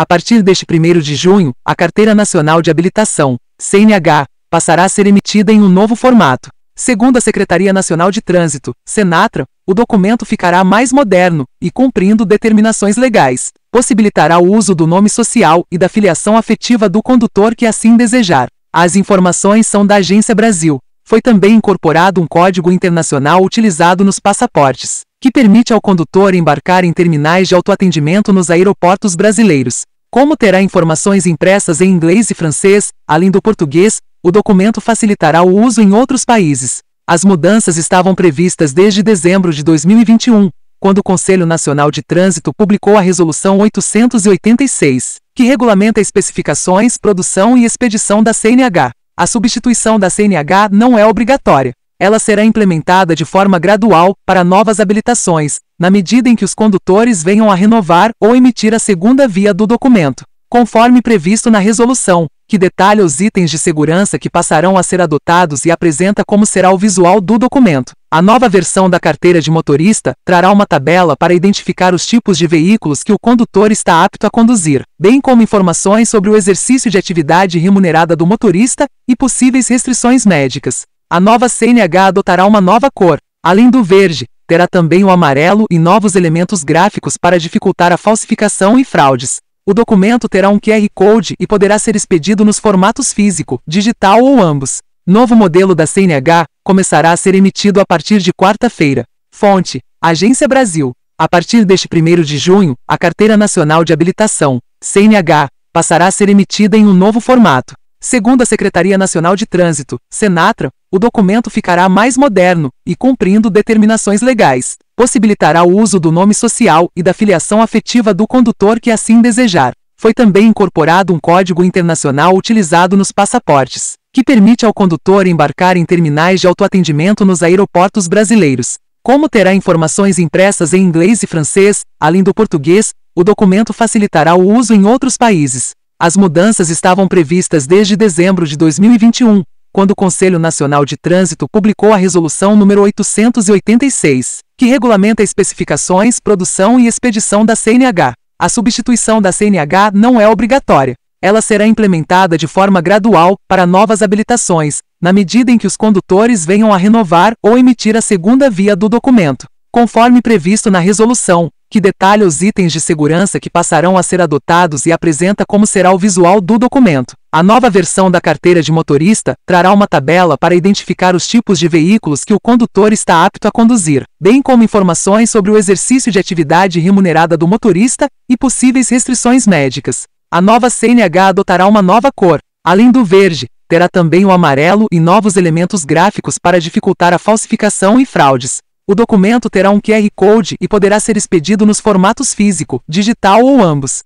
A partir deste 1 de junho, a Carteira Nacional de Habilitação, CNH, passará a ser emitida em um novo formato. Segundo a Secretaria Nacional de Trânsito, Senatra, o documento ficará mais moderno e cumprindo determinações legais. Possibilitará o uso do nome social e da filiação afetiva do condutor que assim desejar. As informações são da Agência Brasil foi também incorporado um código internacional utilizado nos passaportes, que permite ao condutor embarcar em terminais de autoatendimento nos aeroportos brasileiros. Como terá informações impressas em inglês e francês, além do português, o documento facilitará o uso em outros países. As mudanças estavam previstas desde dezembro de 2021, quando o Conselho Nacional de Trânsito publicou a Resolução 886, que regulamenta especificações, produção e expedição da CNH. A substituição da CNH não é obrigatória. Ela será implementada de forma gradual para novas habilitações, na medida em que os condutores venham a renovar ou emitir a segunda via do documento, conforme previsto na resolução, que detalha os itens de segurança que passarão a ser adotados e apresenta como será o visual do documento. A nova versão da carteira de motorista trará uma tabela para identificar os tipos de veículos que o condutor está apto a conduzir, bem como informações sobre o exercício de atividade remunerada do motorista e possíveis restrições médicas. A nova CNH adotará uma nova cor, além do verde, terá também o amarelo e novos elementos gráficos para dificultar a falsificação e fraudes. O documento terá um QR Code e poderá ser expedido nos formatos físico, digital ou ambos. Novo modelo da CNH começará a ser emitido a partir de quarta-feira. Fonte: Agência Brasil. A partir deste 1 de junho, a Carteira Nacional de Habilitação, CNH, passará a ser emitida em um novo formato. Segundo a Secretaria Nacional de Trânsito, Senatra, o documento ficará mais moderno e, cumprindo determinações legais, possibilitará o uso do nome social e da filiação afetiva do condutor que assim desejar. Foi também incorporado um código internacional utilizado nos passaportes, que permite ao condutor embarcar em terminais de autoatendimento nos aeroportos brasileiros. Como terá informações impressas em inglês e francês, além do português, o documento facilitará o uso em outros países, as mudanças estavam previstas desde dezembro de 2021, quando o Conselho Nacional de Trânsito publicou a Resolução número 886, que regulamenta especificações, produção e expedição da CNH. A substituição da CNH não é obrigatória. Ela será implementada de forma gradual para novas habilitações, na medida em que os condutores venham a renovar ou emitir a segunda via do documento. Conforme previsto na resolução, que detalha os itens de segurança que passarão a ser adotados e apresenta como será o visual do documento. A nova versão da carteira de motorista trará uma tabela para identificar os tipos de veículos que o condutor está apto a conduzir, bem como informações sobre o exercício de atividade remunerada do motorista e possíveis restrições médicas. A nova CNH adotará uma nova cor, além do verde, terá também o amarelo e novos elementos gráficos para dificultar a falsificação e fraudes. O documento terá um QR Code e poderá ser expedido nos formatos físico, digital ou ambos.